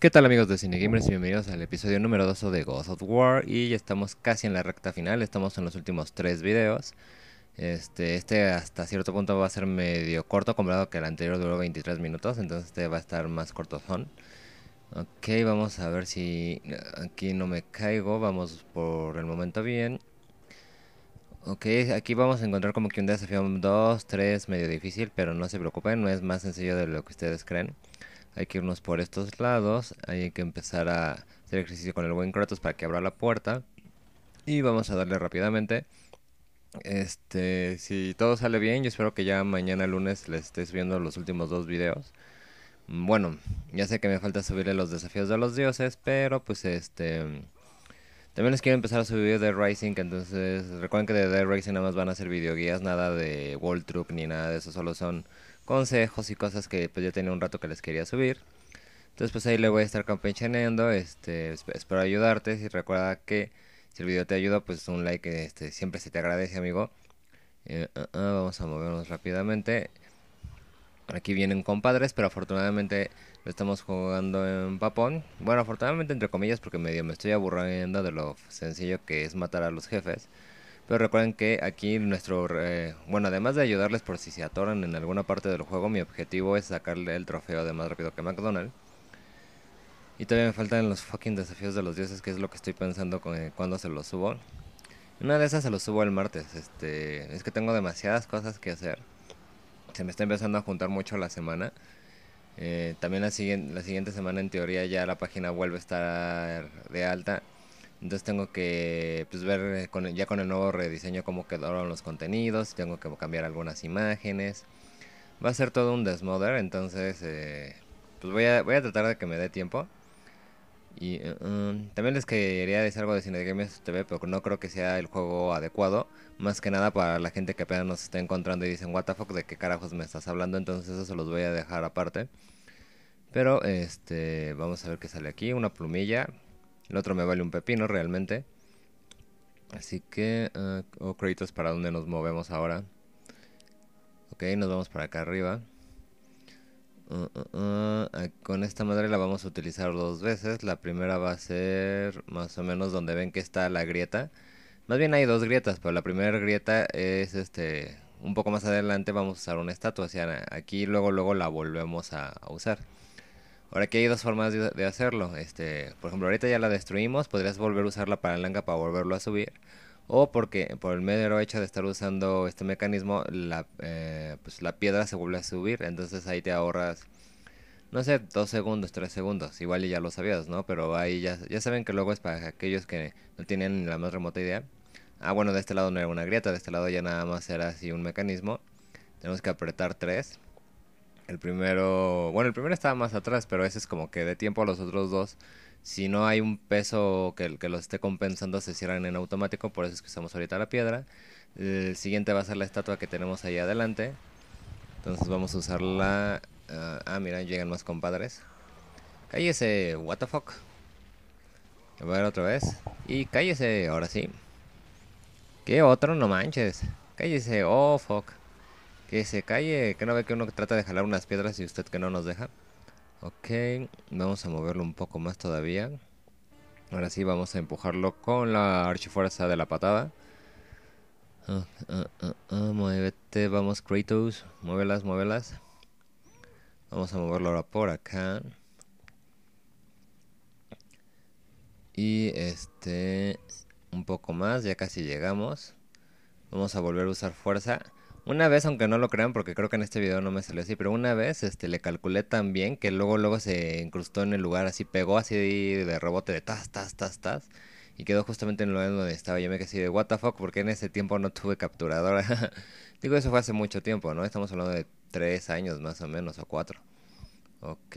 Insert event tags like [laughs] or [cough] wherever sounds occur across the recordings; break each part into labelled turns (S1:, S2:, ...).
S1: ¿Qué tal amigos de Cinegamers bienvenidos al episodio número 2 de Ghost of War? Y ya estamos casi en la recta final, estamos en los últimos 3 videos. Este, este hasta cierto punto va a ser medio corto comparado que el anterior duró 23 minutos, entonces este va a estar más cortozón. Ok, vamos a ver si ah, aquí no me caigo, vamos por el momento bien. Ok, aquí vamos a encontrar como que un desafío 2, 3, medio difícil, pero no se preocupen, no es más sencillo de lo que ustedes creen hay que irnos por estos lados, hay que empezar a hacer ejercicio con el buen Kratos para que abra la puerta. Y vamos a darle rápidamente. Este, si todo sale bien, yo espero que ya mañana lunes les estés viendo los últimos dos videos. Bueno, ya sé que me falta subirle los desafíos de los dioses, pero pues este... También les quiero empezar a subir de Rising, entonces recuerden que de The Rising nada más van a ser videoguías, nada de World Truck ni nada de eso, solo son consejos y cosas que pues yo tenía un rato que les quería subir. Entonces pues ahí le voy a estar campechaneando, este, espero ayudarte. Y recuerda que si el video te ayuda, pues un like este, siempre se te agradece, amigo. Eh, ah, ah, vamos a movernos rápidamente. Aquí vienen compadres, pero afortunadamente lo estamos jugando en papón. Bueno, afortunadamente entre comillas porque medio me estoy aburriendo de lo sencillo que es matar a los jefes. Pero recuerden que aquí nuestro... Eh, bueno, además de ayudarles por si se atoran en alguna parte del juego, mi objetivo es sacarle el trofeo de más rápido que McDonald's. Y todavía me faltan los fucking desafíos de los dioses, que es lo que estoy pensando con, eh, cuando se los subo. Una de esas se los subo el martes. Este, es que tengo demasiadas cosas que hacer. Se me está empezando a juntar mucho la semana. Eh, también la siguiente, la siguiente semana en teoría ya la página vuelve a estar de alta entonces tengo que pues, ver eh, con ya con el nuevo rediseño cómo quedaron los contenidos, tengo que cambiar algunas imágenes. Va a ser todo un desmodder, entonces eh, pues voy a, voy a tratar de que me dé tiempo. Y uh, um, también les quería decir algo de Games TV, pero no creo que sea el juego adecuado. Más que nada para la gente que apenas nos está encontrando y dicen, WTF ¿de qué carajos me estás hablando? Entonces eso se los voy a dejar aparte. Pero este, vamos a ver qué sale aquí. Una plumilla, el otro me vale un pepino realmente. Así que, eh, O oh, créditos, ¿para dónde nos movemos ahora? Ok, nos vamos para acá arriba. Uh, uh, uh, ah, con esta madre la vamos a utilizar dos veces. La primera va a ser más o menos donde ven que está la grieta. Más bien hay dos grietas, pero la primera grieta es este... Un poco más adelante vamos a usar una estatua. sea, aquí luego, luego la volvemos a usar. Ahora aquí hay dos formas de, hacerlo. Este, por ejemplo, ahorita ya la destruimos, podrías volver a usar la palanca para volverlo a subir. O porque por el mero hecho de estar usando este mecanismo, eh, pues, la, piedra se vuelve a subir. Entonces ahí te ahorras, no sé, dos segundos, tres segundos. Igual ya lo sabías, ¿no? Pero ahí ya, ya saben que luego es para aquellos que no tienen la más remota idea. Ah, bueno, de este lado no era una grieta, de este lado ya nada más era así un mecanismo. Tenemos que apretar tres el primero, bueno, el primero estaba más atrás, pero ese es como que de tiempo a los otros dos. Si no hay un peso que, que los esté compensando, se cierran en automático, por eso es que usamos ahorita la piedra. El siguiente va a ser la estatua que tenemos ahí adelante. Entonces vamos a usarla... ah, ah mira, llegan más compadres. Cállese, what the fuck. A ver otra vez. Y cállese, ahora sí. ¿Qué otro? No manches. Cállese, oh fuck. Que se calle, que no ve que uno trata de jalar unas piedras y usted que no nos deja. Ok, vamos a moverlo un poco más todavía. Ahora sí, vamos a empujarlo con la archifuerza de la patada. Ah, ah, ah, muévete, vamos Kratos, muévelas, muévelas. Vamos a moverlo ahora por acá. Y este, un poco más, ya casi llegamos. Vamos a volver a usar fuerza. Una vez, aunque no lo crean, porque creo que en este video no me salió así, pero una vez este, le calculé tan bien que luego, luego se incrustó en el lugar, así pegó así de rebote de tas, tas, tas, tas. Y quedó justamente en el lugar donde estaba. Yo me quedé así de, what the fuck, porque en ese tiempo no tuve capturadora. [laughs] Digo, eso fue hace mucho tiempo, ¿no? Estamos hablando de tres años más o menos, o cuatro. Ok,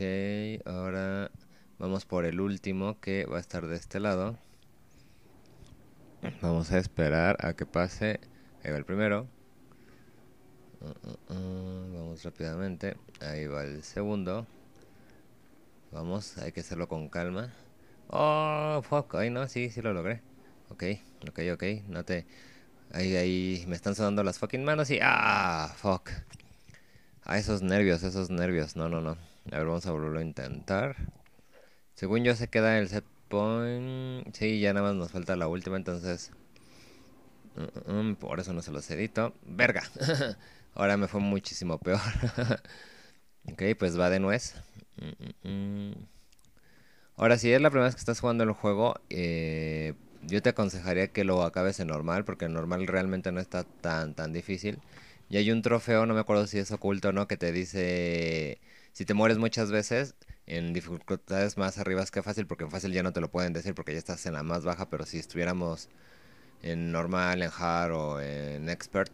S1: ahora vamos por el último que va a estar de este lado. Vamos a esperar a que pase. el primero. Mm, mm, mm, vamos rápidamente. Ahí va el segundo. Vamos, hay que hacerlo con calma. ¡Oh, fuck! Ay, no, sí, sí lo logré. Ok, ok, ok. No te... Ahí, ahí, me están sudando las fucking manos y... ¡Ah, fuck! Ah, esos nervios, esos nervios. No, no, no. A ver, vamos a volverlo a intentar. Según yo se queda el set point. Sí, ya nada más nos falta la última, entonces... por eso no se los edito. ¡Verga! [laughs] Ahora me fue muchísimo peor. [laughs] ok, pues va de nuez. Mm, mm, mm. Ahora, si es la primera vez que estás jugando el juego, eh, yo te aconsejaría que lo acabes en normal, porque en normal realmente no está tan, tan difícil. Y hay un trofeo, no me acuerdo si es oculto o no, que te dice, si te mueres muchas veces, en dificultades más arriba es que fácil, porque en fácil ya no te lo pueden decir porque ya estás en la más baja, pero si estuviéramos en normal, en hard o en expert,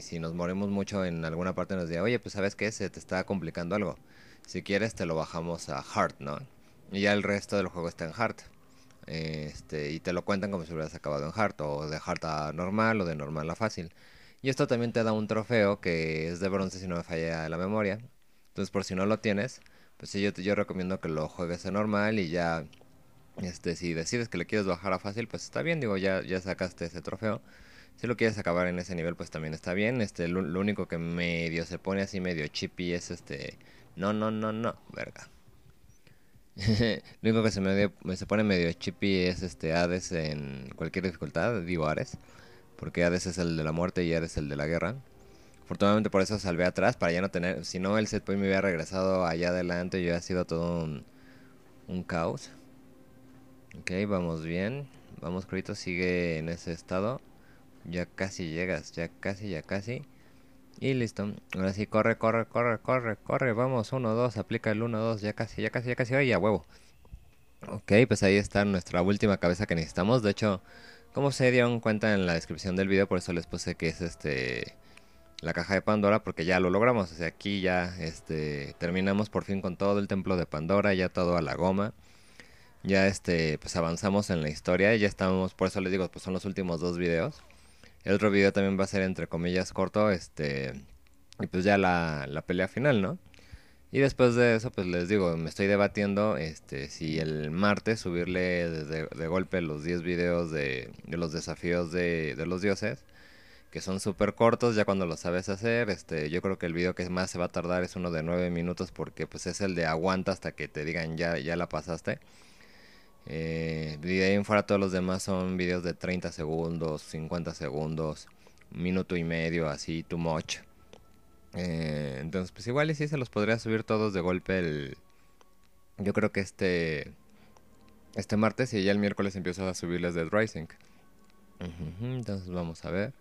S1: si nos morimos mucho en alguna parte nos diga, oye, pues sabes que se te está complicando algo. Si quieres te lo bajamos a hard, ¿no? Y ya el resto del juego está en hard. Este, y te lo cuentan como si hubieras acabado en hard, o de hard a normal, o de normal a fácil. Y esto también te da un trofeo que es de bronce si no me falla la memoria. Entonces por si no lo tienes, pues yo, yo recomiendo que lo juegues a normal y ya este, si decides que le quieres bajar a fácil, pues está bien, digo, ya, ya sacaste ese trofeo. Si lo quieres acabar en ese nivel, pues también está bien. Este, lo, único que medio se pone así medio chippy es este. No, no, no, no, verga. [laughs] lo único que se, me se pone medio chippy es este Hades en cualquier dificultad, digo Ares Porque Hades es el de la muerte y Ares el de la guerra. Afortunadamente por eso salvé atrás, para ya no tener. Si no, el setpoint me hubiera regresado allá adelante y hubiera sido todo un, un caos. Ok, vamos bien. Vamos, Crito, sigue en ese estado. Ya casi llegas, ya casi, ya casi. Y listo. Ahora sí, corre, corre, corre, corre, corre. Vamos, 1, 2, aplica el 1, 2, ya casi, ya casi, ya casi. Ay, a huevo. Ok, pues ahí está nuestra última cabeza que necesitamos. De hecho, como se dieron cuenta en la descripción del video, por eso les puse que es este la caja de Pandora, porque ya lo logramos. O sea, aquí ya este, terminamos por fin con todo el templo de Pandora, ya todo a la goma ya este, pues avanzamos en la historia y ya estamos, por eso les digo, pues son los últimos dos videos. El otro video también va a ser entre comillas corto, este, y pues ya la, la pelea final, ¿no? Y después de eso, pues les digo, me estoy debatiendo este, si el martes subirle de, golpe los 10 videos de, los desafíos de, los dioses, que son súper cortos, ya cuando lo sabes hacer. Este, yo creo que el video que más se va a tardar es uno de 9 minutos, porque pues es el de aguanta hasta que te digan ya, ya la pasaste. Eh, de ahí en fuera todos los demás son videos de 30 segundos, 50 segundos, minuto y medio, así, too much. Eh, entonces, pues igual y sí se los podría subir todos de golpe el... Yo creo que este... Este martes y ya el miércoles empiezo a subirles de Rising. Entonces vamos a ver.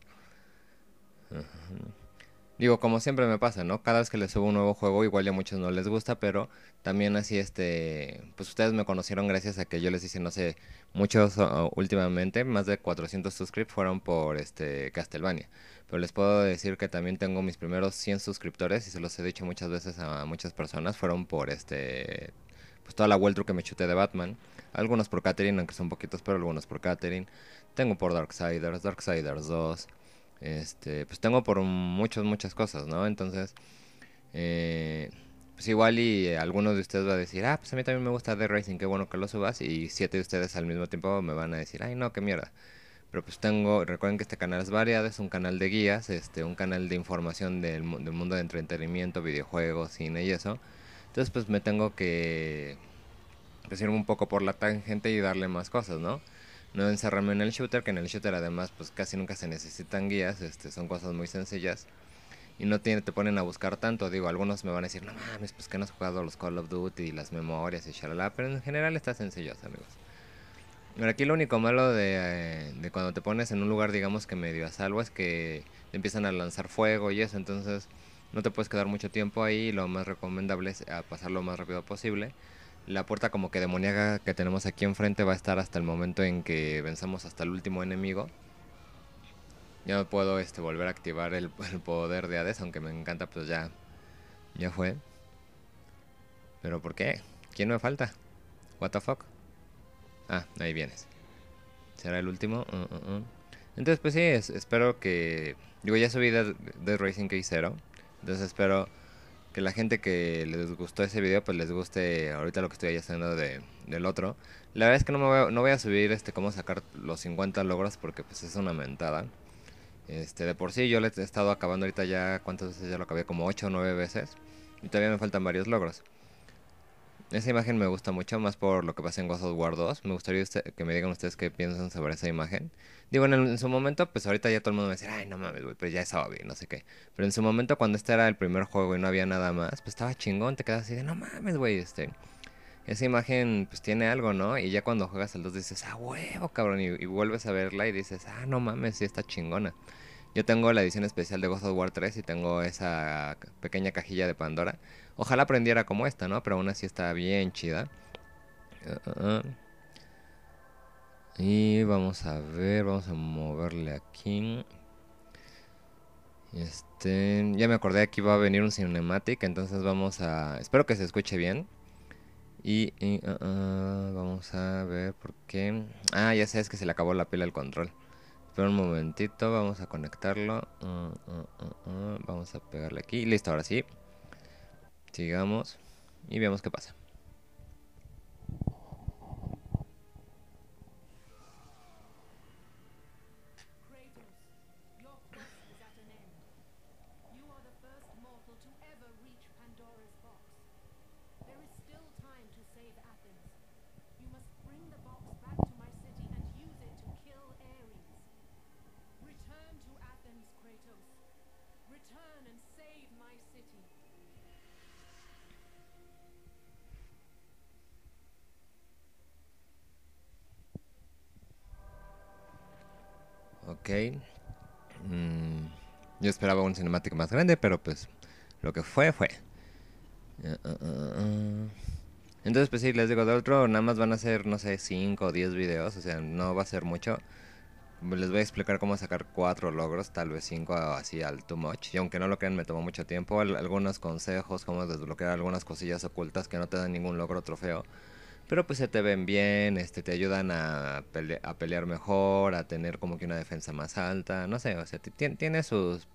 S1: Digo, como siempre me pasa, ¿no? Cada vez que les subo un nuevo juego, igual a muchos no les gusta, pero también así, este, pues ustedes me conocieron gracias a que yo les hice, no sé, muchos últimamente, más de 400 suscripts fueron por, este, Castlevania. Pero les puedo decir que también tengo mis primeros 100 suscriptores, y se los he dicho muchas veces a muchas personas, fueron por, este, pues toda la vuelta que me chuté de Batman. Algunos por Catherine, aunque son poquitos, pero algunos por Catherine. Tengo por Darksiders, Darksiders 2 este, pues tengo por muchas, muchas cosas, ¿no? Entonces, eh, pues igual y eh, algunos de ustedes va a decir, ah, pues a mí también me gusta The Racing, qué bueno que lo subas, y siete de ustedes al mismo tiempo me van a decir, ay, no, qué mierda. Pero pues tengo, recuerden que este canal es variado, es un canal de guías, este, un canal de información del, mundo de entretenimiento, videojuegos, cine y eso. Entonces pues me tengo que, decir pues, un poco por la tangente y darle más cosas, ¿no? no encerrarme en el shooter, que en el shooter además pues casi nunca se necesitan guías, este, son cosas muy sencillas y no te, te ponen a buscar tanto. Digo, algunos me van a decir, no mames, pues que no has jugado los Call of Duty y las memorias y shalala, pero en general está sencillo, amigos. Pero aquí lo único malo de, eh, cuando te pones en un lugar, digamos que medio a salvo, es que te empiezan a lanzar fuego y eso, entonces no te puedes quedar mucho tiempo ahí. Lo más recomendable es eh, pasar lo más rápido posible. La puerta como que demoníaca que tenemos aquí enfrente va a estar hasta el momento en que venzamos hasta el último enemigo. Ya no puedo este, volver a activar el, [laughs] poder de Hades, aunque me encanta, pues ya, ya fue. ¿Pero por qué? ¿Quién me falta? ¿What the fuck? Ah, ahí vienes. ¿Será el último? Mm, mm, mm. Entonces, pues sí, espero que... Digo, ya subí de Racing K0. Entonces espero que la gente que les gustó ese video, pues les guste ahorita lo que estoy haciendo de, del otro. La verdad es que no, me voy, a, no voy a subir este cómo sacar los 50 logros porque pues es una mentada. Este, de por sí yo le he estado acabando ahorita ya, ¿cuántas veces ya lo acabé? Como 8 o 9 veces. Y todavía me faltan varios logros esa imagen me gusta mucho, más por lo que pasa en Ghost of War 2. Me gustaría que me digan ustedes qué piensan sobre esa imagen. Digo, en, su momento, pues ahorita ya todo el mundo me dice, ay, no mames, güey, pero pues, ya estaba bien no sé qué. Pero en su momento, cuando este era el primer juego y no había nada más, pues estaba chingón, te quedas así de, no mames, güey, este. Esa imagen, pues tiene algo, ¿no? Y ya cuando juegas el 2 dices, ah, huevo, cabrón, y, vuelves a verla y dices, ah, no mames, sí está chingona. Yo tengo la edición especial de Ghost of War 3 y tengo esa pequeña cajilla de Pandora Ojalá prendiera como esta, ¿no? Pero aún así está bien chida. Y vamos a ver, vamos a moverle aquí. Este, ya me acordé, aquí va a venir un cinematic, entonces vamos a... Espero que se escuche bien. Y, ah, ah, vamos a ver por qué... Ah, ya sabes que se le acabó la pila al control. Espera un momentito, vamos a conectarlo. Ah, vamos a pegarle aquí. Listo, ahora sí. Sigamos y veamos qué pasa. Ok. Mm, yo esperaba un cinemático más grande, pero pues lo que fue, fue. Eh, eh, eh, Entonces, pues sí, les digo, de otro nada más van a ser, no sé, 5 o 10 videos, o sea, no va a ser mucho. Les voy a explicar cómo sacar 4 logros, tal vez 5 así al too much. Y aunque no lo crean, me tomó mucho tiempo. algunos consejos, cómo desbloquear algunas cosillas ocultas que no te dan ningún logro trofeo pero pues se te ven bien, este, te ayudan a, pelear mejor, a tener como que una defensa más alta, no sé, o sea, tiene sus,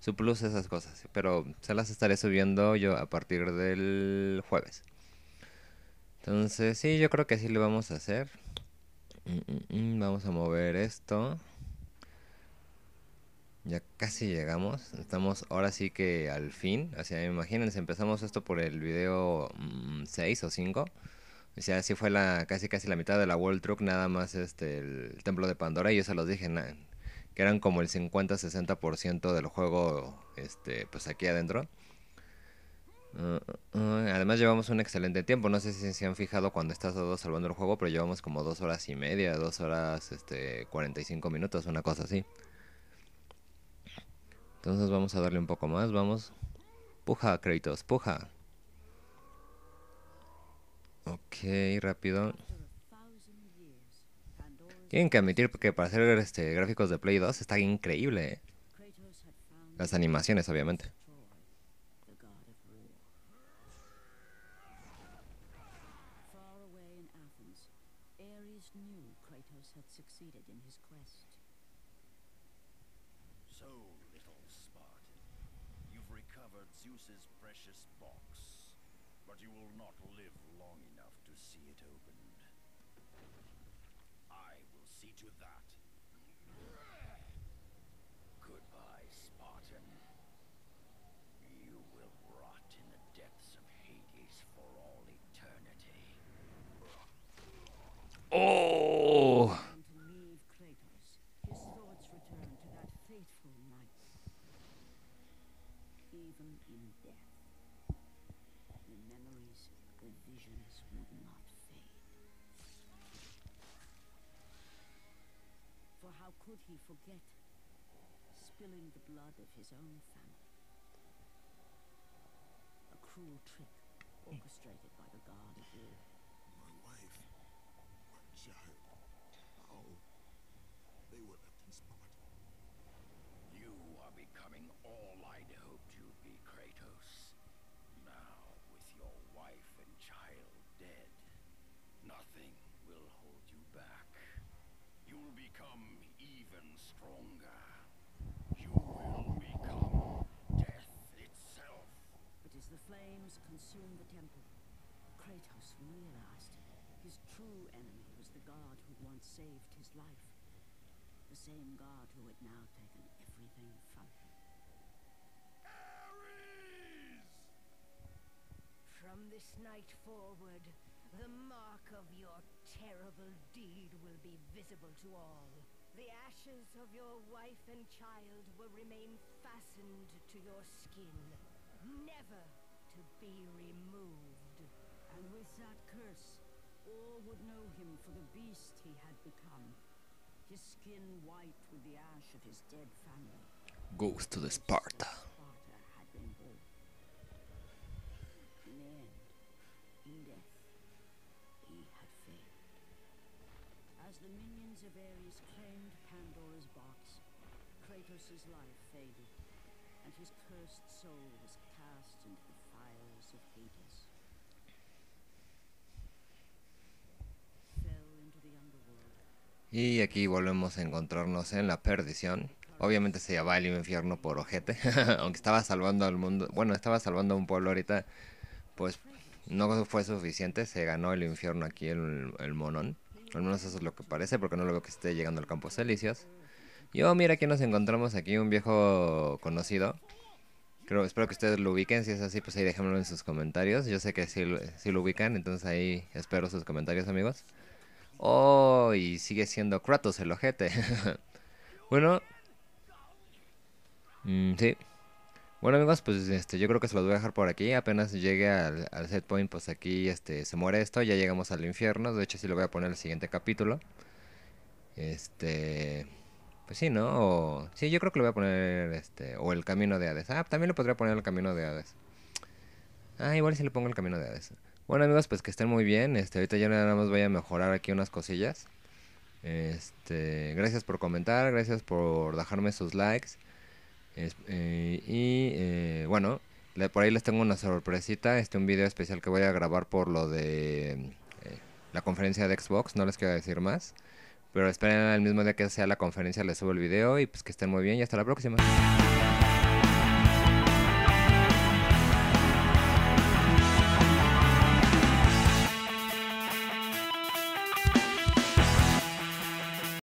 S1: su plus esas cosas, pero se las estaré subiendo yo a partir del jueves. Entonces, sí, yo creo que así lo vamos a hacer. Mm, mm, mm, vamos a mover esto. Ya casi llegamos. Estamos ahora sí que al fin. O sea, imagínense, empezamos esto por el video 6 o 5. O así fue la, casi casi la mitad de la World Truck, nada más este, el Templo de Pandora, y yo se los dije, que eran como el 50-60% del juego, este, pues aquí adentro. Ah, ah, ah, además llevamos un excelente tiempo, no sé si se han fijado cuando estás salvando el juego, pero llevamos como dos horas y media, dos horas este, 45 minutos, una cosa así. Entonces vamos a darle un poco más, vamos. Puja, créditos, puja rápido. Tienen que admitir que para hacer este, gráficos de Play 2 está increíble. ¿eh? Las animaciones, obviamente.
S2: How could he forget? Spilling the blood of his own family. A cruel trick orchestrated by the guard of war. My wife, my child, how they were left in spot. You are becoming all I'd hoped you'd be, Kratos. Now, with your wife and child dead, nothing will hold you back. You'll become even stronger. You will become death itself. But as the flames consumed the temple, Kratos realized his true enemy was the god who once saved his life. The same god who had now taken everything from him. Ares! From this night forward, terrible deed will be visible to all. The ashes of your wife and child will remain fastened to your skin, never to be removed. And with that curse, all would know him for the beast he had become. His skin white with the ash of his dead family.
S1: Goes to the Sparta. Y aquí volvemos a encontrarnos en la perdición. Obviamente se llama el infierno por ojete. [laughs] Aunque estaba salvando al mundo. Bueno, estaba salvando a un pueblo ahorita. Pues no fue suficiente. Se ganó el infierno aquí el monón. Al menos eso es lo que parece, porque no lo veo que esté llegando al campo Celicios. Y oh, mira aquí nos encontramos aquí, un viejo conocido. Creo, espero que ustedes lo ubiquen. Si es así, pues ahí dejémoslo en sus comentarios. Yo sé que si lo ubican, entonces ahí espero sus comentarios, amigos. Oh, y sigue siendo Kratos el ojete. [laughs] bueno. Mm, sí. Bueno amigos, pues este, yo creo que se los voy a dejar por aquí. Apenas llegue al, set point, pues aquí este, se muere esto. Ya llegamos al infierno. De hecho, sí lo voy a poner en el siguiente capítulo. Este... Pues sí, ¿no? sí, yo creo que lo voy a poner este... O el camino de Hades. Ah, también lo podría poner el camino de Hades. Ah, igual si le pongo el camino de Hades. Bueno amigos, pues que estén muy bien. Este, ahorita ya nada más voy a mejorar aquí unas cosillas. Este, gracias por comentar, gracias por dejarme sus likes. Eh, y eh, bueno, por ahí les tengo una sorpresita, este un video especial que voy a grabar por lo de eh, la conferencia de Xbox, no les quiero decir más. Pero esperen el mismo día que sea la conferencia, les subo el video y pues que estén muy bien y hasta la próxima.